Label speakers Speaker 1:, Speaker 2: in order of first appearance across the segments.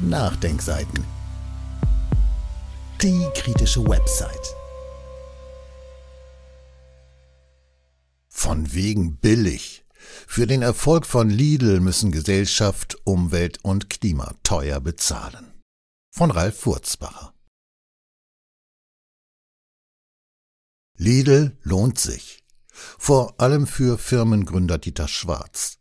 Speaker 1: Nachdenkseiten. Die kritische Website. Von wegen billig. Für den Erfolg von Lidl müssen Gesellschaft, Umwelt und Klima teuer bezahlen. Von Ralf Furzbacher. Lidl lohnt sich. Vor allem für Firmengründer Dieter Schwarz.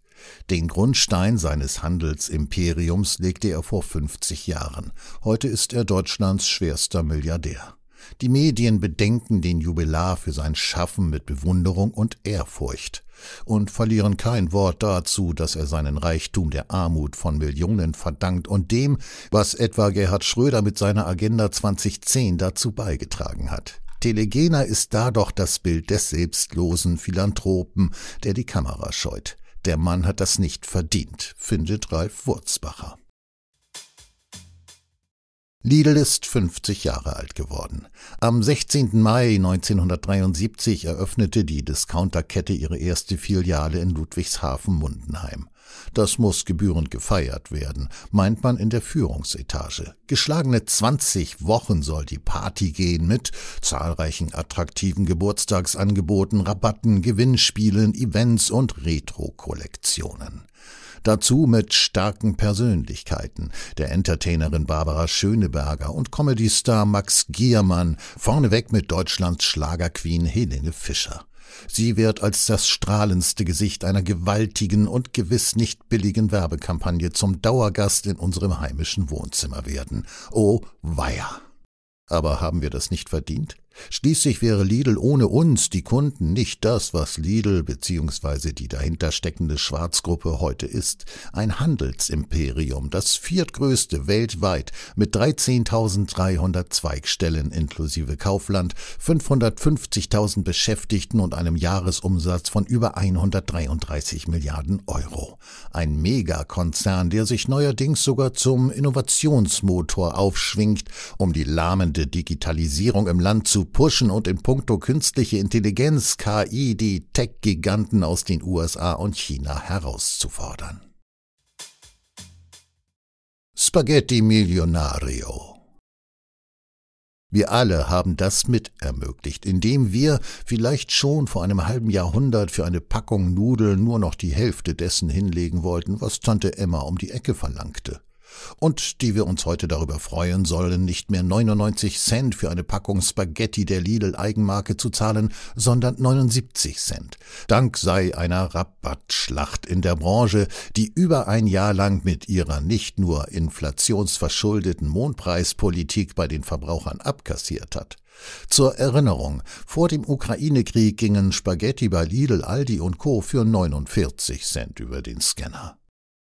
Speaker 1: Den Grundstein seines Handelsimperiums legte er vor 50 Jahren. Heute ist er Deutschlands schwerster Milliardär. Die Medien bedenken den Jubilar für sein Schaffen mit Bewunderung und Ehrfurcht und verlieren kein Wort dazu, dass er seinen Reichtum der Armut von Millionen verdankt und dem, was etwa Gerhard Schröder mit seiner Agenda 2010 dazu beigetragen hat. Telegena ist da doch das Bild des selbstlosen Philanthropen, der die Kamera scheut. Der Mann hat das nicht verdient, findet Ralf Wurzbacher. Lidl ist 50 Jahre alt geworden. Am 16. Mai 1973 eröffnete die Discounterkette ihre erste Filiale in Ludwigshafen-Mundenheim. Das muss gebührend gefeiert werden, meint man in der Führungsetage. Geschlagene 20 Wochen soll die Party gehen mit zahlreichen attraktiven Geburtstagsangeboten, Rabatten, Gewinnspielen, Events und Retro-Kollektionen. Dazu mit starken Persönlichkeiten, der Entertainerin Barbara Schöneberger und Comedy-Star Max Giermann, vorneweg mit Deutschlands Schlagerqueen Helene Fischer. Sie wird als das strahlendste Gesicht einer gewaltigen und gewiss nicht billigen Werbekampagne zum Dauergast in unserem heimischen Wohnzimmer werden. Oh, weia! Aber haben wir das nicht verdient? Schließlich wäre Lidl ohne uns, die Kunden, nicht das, was Lidl bzw. die dahinter steckende Schwarzgruppe heute ist. Ein Handelsimperium, das viertgrößte weltweit mit 13.300 Zweigstellen inklusive Kaufland, 550.000 Beschäftigten und einem Jahresumsatz von über 133 Milliarden Euro. Ein Megakonzern, der sich neuerdings sogar zum Innovationsmotor aufschwingt, um die lahmende Digitalisierung im Land zu pushen und in puncto künstliche Intelligenz KI die Tech-Giganten aus den USA und China herauszufordern. Spaghetti Millionario wir alle haben das mit ermöglicht, indem wir vielleicht schon vor einem halben Jahrhundert für eine Packung Nudeln nur noch die Hälfte dessen hinlegen wollten, was Tante Emma um die Ecke verlangte und die wir uns heute darüber freuen sollen, nicht mehr 99 Cent für eine Packung Spaghetti der Lidl Eigenmarke zu zahlen, sondern 79 Cent. Dank sei einer Rabattschlacht in der Branche, die über ein Jahr lang mit ihrer nicht nur inflationsverschuldeten Mondpreispolitik bei den Verbrauchern abkassiert hat. Zur Erinnerung, vor dem Ukraine-Krieg gingen Spaghetti bei Lidl, Aldi und Co. für 49 Cent über den Scanner.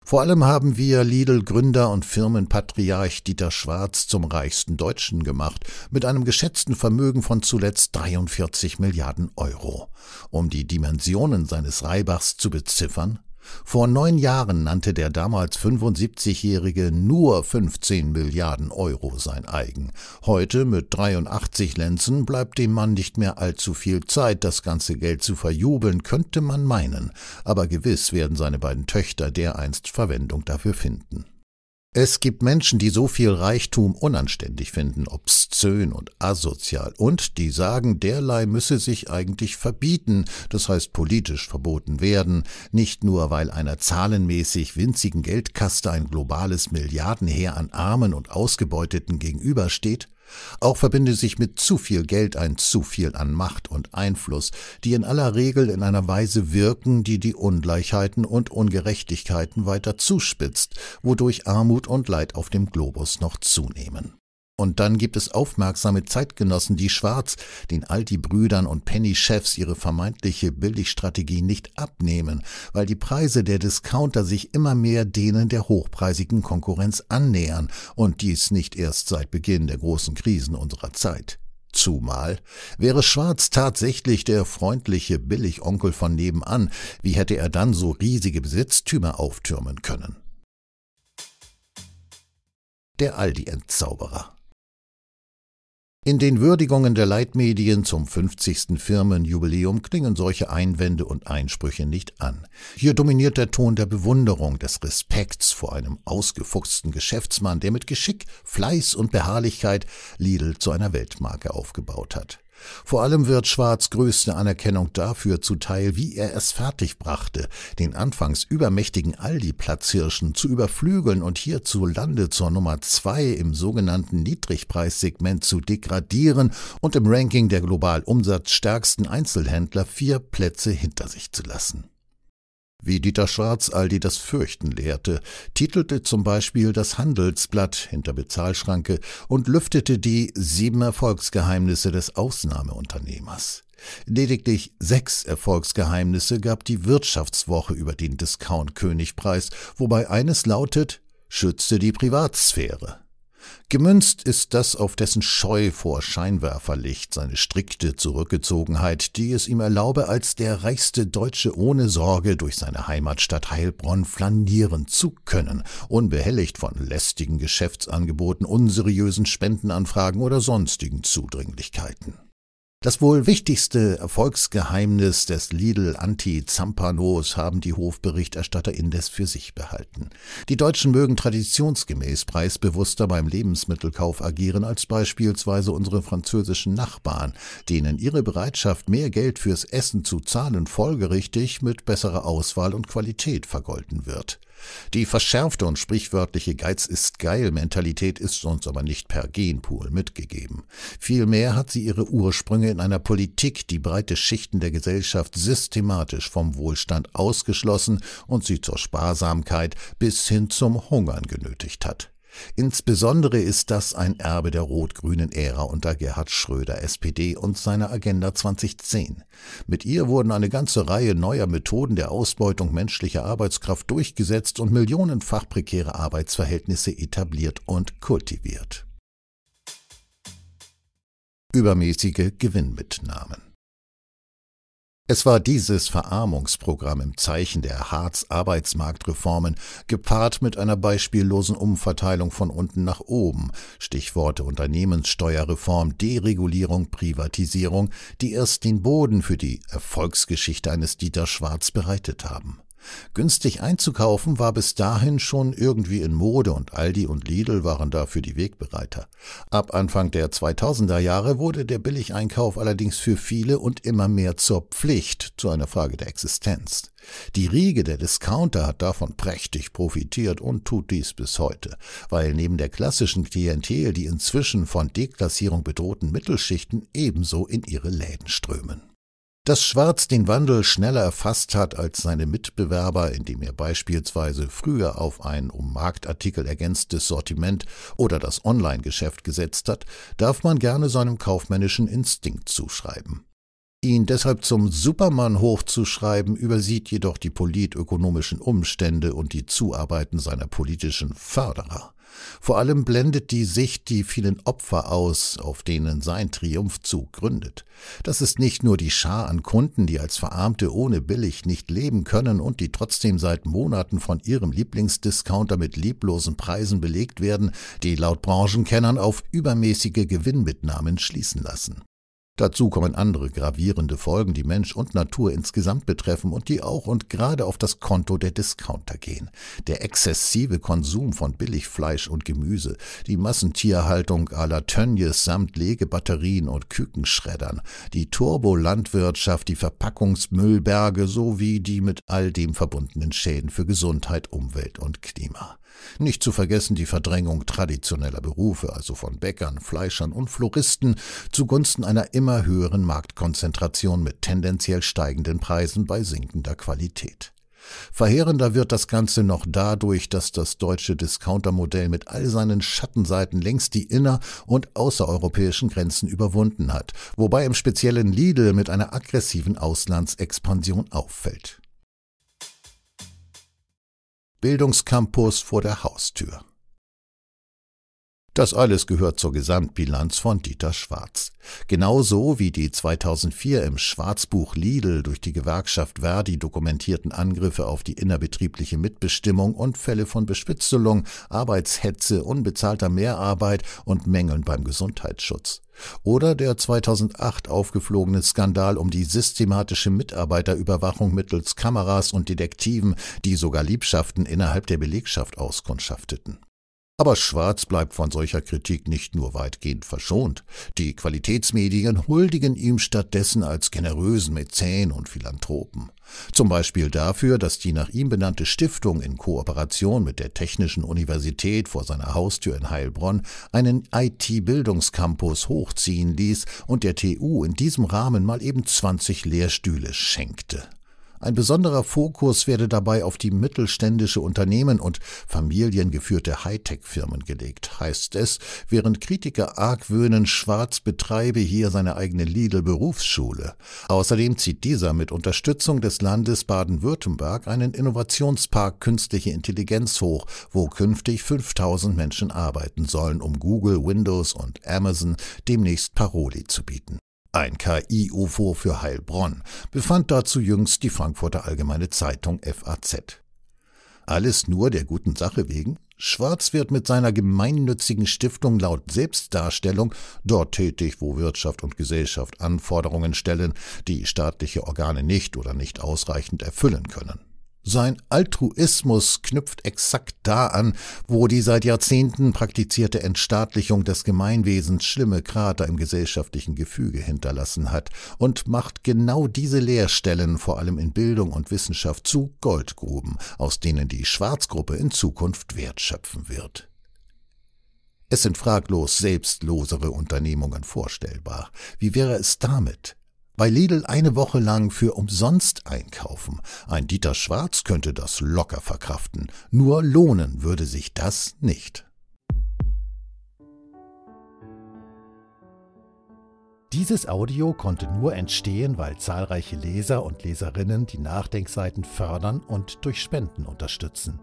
Speaker 1: Vor allem haben wir Lidl-Gründer und Firmenpatriarch Dieter Schwarz zum reichsten Deutschen gemacht, mit einem geschätzten Vermögen von zuletzt 43 Milliarden Euro. Um die Dimensionen seines Reibachs zu beziffern, vor neun Jahren nannte der damals 75-Jährige nur 15 Milliarden Euro sein eigen. Heute mit 83 Lenzen bleibt dem Mann nicht mehr allzu viel Zeit, das ganze Geld zu verjubeln, könnte man meinen. Aber gewiss werden seine beiden Töchter dereinst Verwendung dafür finden. Es gibt Menschen, die so viel Reichtum unanständig finden, obszön und asozial, und die sagen, derlei müsse sich eigentlich verbieten, das heißt politisch verboten werden, nicht nur weil einer zahlenmäßig winzigen Geldkaste ein globales Milliardenheer an Armen und Ausgebeuteten gegenübersteht, auch verbinde sich mit zu viel Geld ein zu viel an Macht und Einfluss, die in aller Regel in einer Weise wirken, die die Ungleichheiten und Ungerechtigkeiten weiter zuspitzt, wodurch Armut und Leid auf dem Globus noch zunehmen und dann gibt es aufmerksame Zeitgenossen, die Schwarz, den Aldi-Brüdern und Penny-Chefs ihre vermeintliche Billigstrategie nicht abnehmen, weil die Preise der Discounter sich immer mehr denen der hochpreisigen Konkurrenz annähern und dies nicht erst seit Beginn der großen Krisen unserer Zeit. Zumal wäre Schwarz tatsächlich der freundliche Billigonkel von nebenan, wie hätte er dann so riesige Besitztümer auftürmen können? Der Aldi-Entzauberer in den Würdigungen der Leitmedien zum 50. Firmenjubiläum klingen solche Einwände und Einsprüche nicht an. Hier dominiert der Ton der Bewunderung, des Respekts vor einem ausgefuchsten Geschäftsmann, der mit Geschick, Fleiß und Beharrlichkeit Lidl zu einer Weltmarke aufgebaut hat. Vor allem wird Schwarz größte Anerkennung dafür zuteil, wie er es fertigbrachte, den anfangs übermächtigen Aldi-Platzhirschen zu überflügeln und hierzulande zur Nummer zwei im sogenannten Niedrigpreissegment zu degradieren und im Ranking der global umsatzstärksten Einzelhändler vier Plätze hinter sich zu lassen. Wie Dieter Schwarz Aldi das Fürchten lehrte, titelte zum Beispiel das Handelsblatt hinter Bezahlschranke und lüftete die sieben Erfolgsgeheimnisse des Ausnahmeunternehmers. Lediglich sechs Erfolgsgeheimnisse gab die Wirtschaftswoche über den discount königpreis wobei eines lautet, schützte die Privatsphäre. Gemünzt ist das auf dessen Scheu vor Scheinwerferlicht, seine strikte Zurückgezogenheit, die es ihm erlaube, als der reichste Deutsche ohne Sorge durch seine Heimatstadt Heilbronn flanieren zu können, unbehelligt von lästigen Geschäftsangeboten, unseriösen Spendenanfragen oder sonstigen Zudringlichkeiten. Das wohl wichtigste Erfolgsgeheimnis des Lidl Anti-Zampanos haben die Hofberichterstatter indes für sich behalten. Die Deutschen mögen traditionsgemäß preisbewusster beim Lebensmittelkauf agieren als beispielsweise unsere französischen Nachbarn, denen ihre Bereitschaft, mehr Geld fürs Essen zu zahlen, folgerichtig mit besserer Auswahl und Qualität vergolten wird. Die verschärfte und sprichwörtliche Geiz ist geil Mentalität ist uns aber nicht per Genpool mitgegeben. Vielmehr hat sie ihre Ursprünge in einer Politik, die breite Schichten der Gesellschaft systematisch vom Wohlstand ausgeschlossen und sie zur Sparsamkeit bis hin zum Hungern genötigt hat. Insbesondere ist das ein Erbe der rot-grünen Ära unter Gerhard Schröder, SPD und seiner Agenda 2010. Mit ihr wurden eine ganze Reihe neuer Methoden der Ausbeutung menschlicher Arbeitskraft durchgesetzt und millionenfach prekäre Arbeitsverhältnisse etabliert und kultiviert. Übermäßige Gewinnmitnahmen es war dieses Verarmungsprogramm im Zeichen der Harz-Arbeitsmarktreformen gepaart mit einer beispiellosen Umverteilung von unten nach oben, Stichworte Unternehmenssteuerreform, Deregulierung, Privatisierung, die erst den Boden für die Erfolgsgeschichte eines Dieter Schwarz bereitet haben. Günstig einzukaufen war bis dahin schon irgendwie in Mode und Aldi und Lidl waren dafür die Wegbereiter. Ab Anfang der 2000er Jahre wurde der Billigeinkauf allerdings für viele und immer mehr zur Pflicht, zu einer Frage der Existenz. Die Riege der Discounter hat davon prächtig profitiert und tut dies bis heute, weil neben der klassischen Klientel die inzwischen von Deklassierung bedrohten Mittelschichten ebenso in ihre Läden strömen dass Schwarz den Wandel schneller erfasst hat als seine Mitbewerber, indem er beispielsweise früher auf ein um Marktartikel ergänztes Sortiment oder das Online-Geschäft gesetzt hat, darf man gerne seinem kaufmännischen Instinkt zuschreiben. Ihn deshalb zum Supermann hochzuschreiben, übersieht jedoch die politökonomischen Umstände und die Zuarbeiten seiner politischen Förderer. Vor allem blendet die Sicht die vielen Opfer aus, auf denen sein Triumphzug gründet. Das ist nicht nur die Schar an Kunden, die als Verarmte ohne Billig nicht leben können und die trotzdem seit Monaten von ihrem Lieblingsdiscounter mit lieblosen Preisen belegt werden, die laut Branchenkennern auf übermäßige Gewinnmitnahmen schließen lassen. Dazu kommen andere gravierende Folgen, die Mensch und Natur insgesamt betreffen und die auch und gerade auf das Konto der Discounter gehen. Der exzessive Konsum von Billigfleisch und Gemüse, die Massentierhaltung à la Tönnies samt Legebatterien und Kükenschreddern, die Turbolandwirtschaft, die Verpackungsmüllberge sowie die mit all dem verbundenen Schäden für Gesundheit, Umwelt und Klima. Nicht zu vergessen die Verdrängung traditioneller Berufe, also von Bäckern, Fleischern und Floristen, zugunsten einer immer immer höheren Marktkonzentration mit tendenziell steigenden Preisen bei sinkender Qualität. Verheerender wird das Ganze noch dadurch, dass das deutsche Discounter-Modell mit all seinen Schattenseiten längst die inner- und außereuropäischen Grenzen überwunden hat, wobei im speziellen Lidl mit einer aggressiven Auslandsexpansion auffällt. Bildungscampus vor der Haustür. Das alles gehört zur Gesamtbilanz von Dieter Schwarz. Genauso wie die 2004 im Schwarzbuch Lidl durch die Gewerkschaft Verdi dokumentierten Angriffe auf die innerbetriebliche Mitbestimmung und Fälle von Bespitzelung, Arbeitshetze, unbezahlter Mehrarbeit und Mängeln beim Gesundheitsschutz. Oder der 2008 aufgeflogene Skandal um die systematische Mitarbeiterüberwachung mittels Kameras und Detektiven, die sogar Liebschaften innerhalb der Belegschaft auskundschafteten. Aber Schwarz bleibt von solcher Kritik nicht nur weitgehend verschont. Die Qualitätsmedien huldigen ihm stattdessen als generösen Mäzen und Philanthropen. Zum Beispiel dafür, dass die nach ihm benannte Stiftung in Kooperation mit der Technischen Universität vor seiner Haustür in Heilbronn einen IT-Bildungscampus hochziehen ließ und der TU in diesem Rahmen mal eben 20 Lehrstühle schenkte. Ein besonderer Fokus werde dabei auf die mittelständische Unternehmen und familiengeführte Hightech-Firmen gelegt, heißt es, während Kritiker argwöhnen, Schwarz betreibe hier seine eigene Lidl-Berufsschule. Außerdem zieht dieser mit Unterstützung des Landes Baden-Württemberg einen Innovationspark künstliche Intelligenz hoch, wo künftig 5000 Menschen arbeiten sollen, um Google, Windows und Amazon demnächst Paroli zu bieten. Ein KI-UFO für Heilbronn, befand dazu jüngst die Frankfurter Allgemeine Zeitung FAZ. Alles nur der guten Sache wegen? Schwarz wird mit seiner gemeinnützigen Stiftung laut Selbstdarstellung dort tätig, wo Wirtschaft und Gesellschaft Anforderungen stellen, die staatliche Organe nicht oder nicht ausreichend erfüllen können. Sein Altruismus knüpft exakt da an, wo die seit Jahrzehnten praktizierte Entstaatlichung des Gemeinwesens schlimme Krater im gesellschaftlichen Gefüge hinterlassen hat und macht genau diese Leerstellen, vor allem in Bildung und Wissenschaft, zu Goldgruben, aus denen die Schwarzgruppe in Zukunft wertschöpfen wird. Es sind fraglos selbstlosere Unternehmungen vorstellbar. Wie wäre es damit? bei Lidl eine Woche lang für umsonst einkaufen. Ein Dieter Schwarz könnte das locker verkraften, nur lohnen würde sich das nicht. Dieses Audio konnte nur entstehen, weil zahlreiche Leser und Leserinnen die Nachdenkseiten fördern und durch Spenden unterstützen.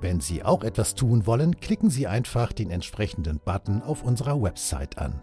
Speaker 1: Wenn Sie auch etwas tun wollen, klicken Sie einfach den entsprechenden Button auf unserer Website an.